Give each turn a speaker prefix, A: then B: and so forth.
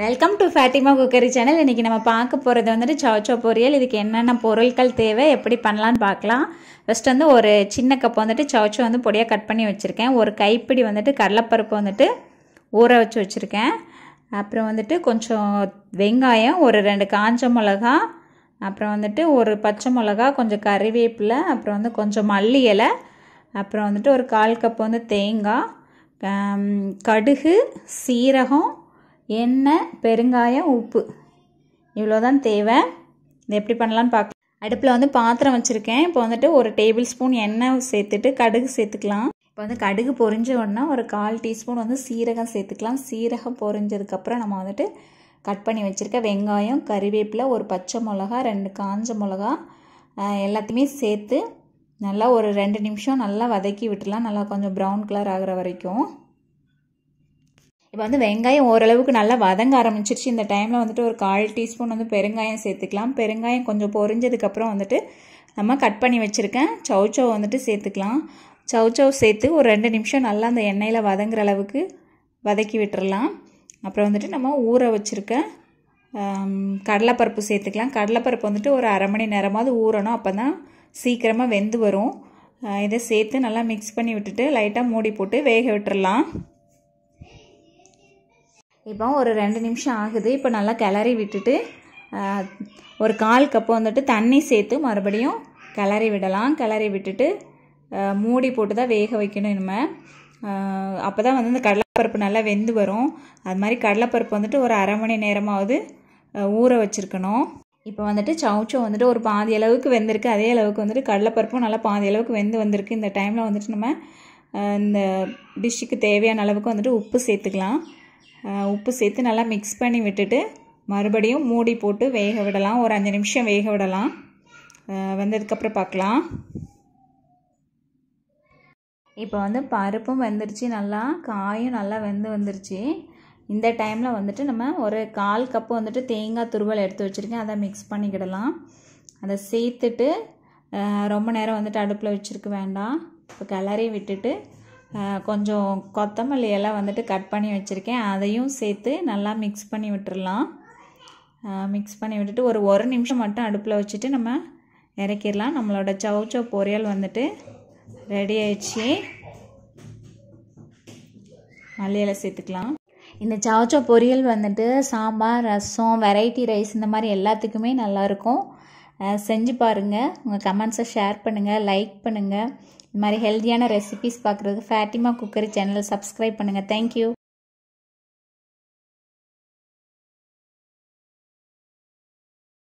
A: welcome to Fatima cookery channel இன்றைக்கி நம்ம பார்க்க போகிறது வந்துட்டு சவச்சோ பொரியல் இதுக்கு என்னென்ன பொருட்கள் தேவை எப்படி பண்ணலான்னு பார்க்கலாம் ஃபஸ்ட் வந்து ஒரு சின்ன கப் வந்துட்டு சவச்சோ வந்து பொடியாக கட் பண்ணி வச்சுருக்கேன் ஒரு கைப்பிடி வந்துட்டு கடலைப்பருப்பு வந்துட்டு ஊற வச்சு வச்சுருக்கேன் அப்புறம் வந்துட்டு கொஞ்சம் வெங்காயம் ஒரு ரெண்டு காஞ்ச மிளகா அப்புறம் வந்துட்டு ஒரு பச்சை மிளகா கொஞ்சம் கறிவேப்பிலை அப்புறம் வந்து கொஞ்சம் மல்லி இலை அப்புறம் வந்துட்டு ஒரு கால் கப் வந்து தேங்காய் கடுகு சீரகம் எண்ணெய் பெருங்காயம் உப்பு இவ்வளோ தான் தேவை இது எப்படி பண்ணலான்னு பார்க்க அடுப்பில் வந்து பாத்திரம் வச்சுருக்கேன் இப்போ வந்துட்டு ஒரு டேபிள் ஸ்பூன் எண்ணெய் சேர்த்துட்டு கடுகு சேர்த்துக்கலாம் இப்போ வந்து கடுகு பொறிஞ்ச உடனே ஒரு கால் டீஸ்பூன் வந்து சீரகம் சேர்த்துக்கலாம் சீரகம் பொரிஞ்சதுக்கப்புறம் நம்ம வந்துட்டு கட் பண்ணி வச்சுருக்க வெங்காயம் கறிவேப்பிலை ஒரு பச்சை மிளகா ரெண்டு காஞ்ச மிளகா எல்லாத்தையுமே சேர்த்து நல்லா ஒரு ரெண்டு நிமிஷம் நல்லா வதக்கி விட்டுலாம் நல்லா கொஞ்சம் ப்ரௌன் கலர் ஆகிற வரைக்கும் இப்போ வந்து வெங்காயம் ஓரளவுக்கு நல்லா வதங்க ஆரம்பிச்சிருச்சு இந்த டைமில் வந்துட்டு ஒரு கால் டீஸ்பூன் வந்து பெருங்காயம் சேர்த்துக்கலாம் பெருங்காயம் கொஞ்சம் பொறிஞ்சதுக்கப்புறம் வந்துட்டு நம்ம கட் பண்ணி வச்சுருக்கேன் சவுச்சவ் வந்துட்டு சேர்த்துக்கலாம் சவுச்சவ் சேர்த்து ஒரு ரெண்டு நிமிஷம் நல்லா அந்த எண்ணெயில் வதங்குற அளவுக்கு வதக்கி விட்டுறலாம் அப்புறம் வந்துட்டு நம்ம ஊற வச்சுருக்க கடலைப்பருப்பு சேர்த்துக்கலாம் கடலைப்பருப்பு வந்துட்டு ஒரு அரை மணி நேரமாவது ஊறணும் அப்போ தான் சீக்கிரமாக வெந்து வரும் இதை சேர்த்து நல்லா மிக்ஸ் பண்ணி விட்டுட்டு லைட்டாக மூடி போட்டு வேக விட்டுறலாம் இப்போ ஒரு ரெண்டு நிமிஷம் ஆகுது இப்போ நல்லா கிளறி விட்டுட்டு ஒரு கால் கப்பு வந்துட்டு தண்ணி சேர்த்து மறுபடியும் கிளறி விடலாம் கிளறி விட்டுட்டு மூடி போட்டு தான் வேக வைக்கணும் இனிமே அப்போ தான் வந்து இந்த கடலைப்பருப்பு நல்லா வெந்து வரும் அது மாதிரி கடலைப்பருப்பு வந்துட்டு ஒரு அரை மணி நேரமாவது ஊற வச்சுருக்கணும் இப்போ வந்துட்டு சவுச்சோ வந்துட்டு ஒரு பாதி அளவுக்கு வெந்திருக்கு அதே அளவுக்கு வந்துட்டு கடலைப்பருப்பும் நல்லா பாதி அளவுக்கு வெந்து வந்திருக்கு இந்த டைமில் வந்துட்டு நம்ம இந்த டிஷ்ஷுக்கு தேவையான அளவுக்கு வந்துட்டு உப்பு சேர்த்துக்கலாம் உப்பு சேர்த்து நல்லா மிக்ஸ் பண்ணி விட்டுட்டு மறுபடியும் மூடி போட்டு வேக விடலாம் ஒரு அஞ்சு நிமிஷம் வேக விடலாம் வந்ததுக்கப்புறம் பார்க்கலாம் இப்போ வந்து பருப்பும் வெந்துருச்சு நல்லா காயும் நல்லா வெந்து வந்துருச்சு இந்த டைமில் வந்துட்டு நம்ம ஒரு கால் கப்பு வந்துட்டு தேங்காய் துருவல் எடுத்து வச்சுருக்கேன் அதை மிக்ஸ் பண்ணிக்கிடலாம் அதை சேர்த்துட்டு ரொம்ப நேரம் வந்துட்டு அடுப்பில் வச்சுருக்க வேண்டாம் இப்போ கிளறி விட்டுட்டு கொஞ்சம் கொத்தமல்லி எல்லாம் வந்துட்டு கட் பண்ணி வச்சுருக்கேன் அதையும் சேர்த்து நல்லா மிக்ஸ் பண்ணி விட்டுடலாம் மிக்ஸ் பண்ணி விட்டுட்டு ஒரு ஒரு நிமிஷம் மட்டும் அடுப்பில் வச்சுட்டு நம்ம இறக்கிடலாம் நம்மளோட சவுச்சோ பொரியல் வந்துட்டு ரெடி ஆயிடுச்சு மல்லியில் சேர்த்துக்கலாம் இந்த சாச்சோ பொரியல் வந்துட்டு சாம்பார் ரசம் வெரைட்டி ரைஸ் இந்த மாதிரி எல்லாத்துக்குமே நல்லாயிருக்கும் செஞ்சு பாருங்கள் உங்கள் கமெண்ட்ஸை ஷேர் பண்ணுங்கள் லைக் பண்ணுங்கள் இது மாதிரி ஹெல்த்தியான ரெசிபிஸ் பார்க்குறதுக்கு ஃபேட்டிமா குக்கரி சேனலை சப்ஸ்கிரைப் பண்ணுங்கள் தேங்க்யூ